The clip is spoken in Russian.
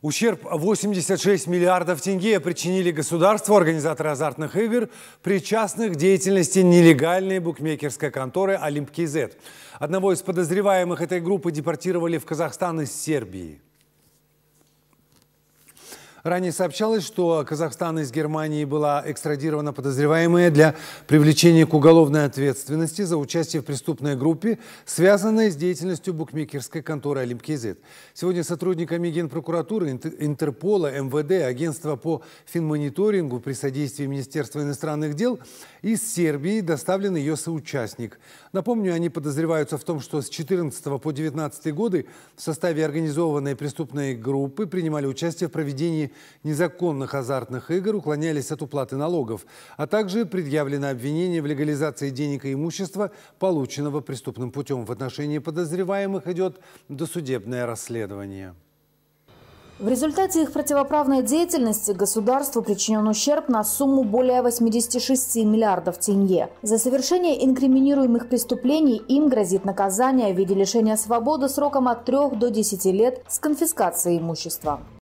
Ущерб 86 миллиардов тенге причинили государству, организаторы азартных игр, причастных к деятельности нелегальной букмекерской конторы «Олимпкизет». Одного из подозреваемых этой группы депортировали в Казахстан из Сербии. Ранее сообщалось, что Казахстан из Германии была экстрадирована подозреваемая для привлечения к уголовной ответственности за участие в преступной группе, связанной с деятельностью букмекерской конторы «Олимпкизет». Сегодня сотрудниками Генпрокуратуры, Интерпола, МВД, Агентства по финмониторингу при содействии Министерства иностранных дел из Сербии доставлен ее соучастник. Напомню, они подозреваются в том, что с 14 по 19 годы в составе организованной преступной группы принимали участие в проведении незаконных азартных игр уклонялись от уплаты налогов, а также предъявлено обвинение в легализации денег и имущества, полученного преступным путем. В отношении подозреваемых идет досудебное расследование. В результате их противоправной деятельности государству причинен ущерб на сумму более 86 миллиардов тенге. За совершение инкриминируемых преступлений им грозит наказание в виде лишения свободы сроком от 3 до 10 лет с конфискацией имущества.